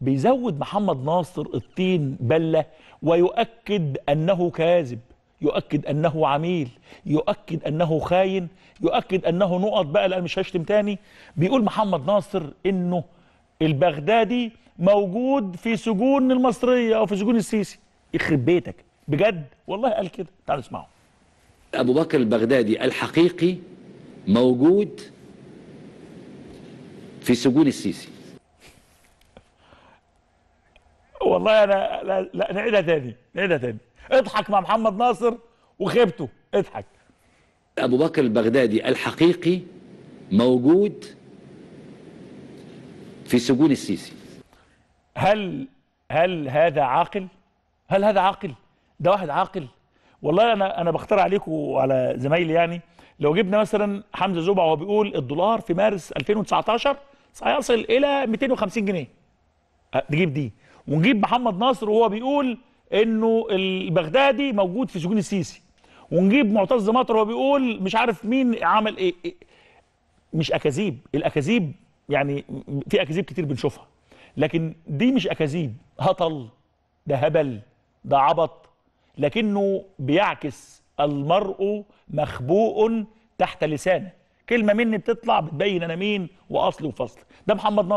بيزود محمد ناصر الطين بلة ويؤكد أنه كاذب يؤكد أنه عميل يؤكد أنه خاين يؤكد أنه نقط بقى لأن مش هشتم تاني بيقول محمد ناصر أنه البغدادي موجود في سجون المصرية أو في سجون السيسي يخرب بيتك بجد والله قال كده تعالوا اسمعوا أبو بكر البغدادي الحقيقي موجود في سجون السيسي والله انا لا, لا نعيدها تاني نعيدها تاني اضحك مع محمد ناصر وخيبته اضحك ابو بكر البغدادي الحقيقي موجود في سجون السيسي هل هل هذا عاقل هل هذا عاقل ده واحد عاقل والله انا انا بختار عليكم وعلى زمايلي يعني لو جبنا مثلا حمزه زوبع وهو بيقول الدولار في مارس 2019 سيصل الى 250 جنيه تجيب دي ونجيب محمد نصر وهو بيقول انه البغدادي موجود في سجون السيسي ونجيب معتز مطر وهو بيقول مش عارف مين عمل ايه, إيه مش اكاذيب الاكاذيب يعني في اكاذيب كتير بنشوفها لكن دي مش اكاذيب هطل ده هبل ده عبط لكنه بيعكس المرء مخبوء تحت لسانه كلمه مني بتطلع بتبين انا مين واصلي وفصلي ده محمد ناصر